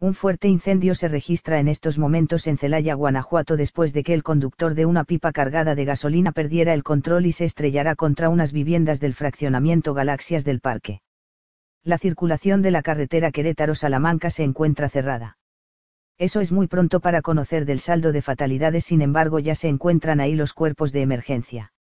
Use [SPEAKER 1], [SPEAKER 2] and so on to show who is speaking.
[SPEAKER 1] Un fuerte incendio se registra en estos momentos en Celaya, Guanajuato, después de que el conductor de una pipa cargada de gasolina perdiera el control y se estrellara contra unas viviendas del fraccionamiento Galaxias del parque. La circulación de la carretera Querétaro-Salamanca se encuentra cerrada. Eso es muy pronto para conocer del saldo de fatalidades, sin embargo ya se encuentran ahí los cuerpos de emergencia.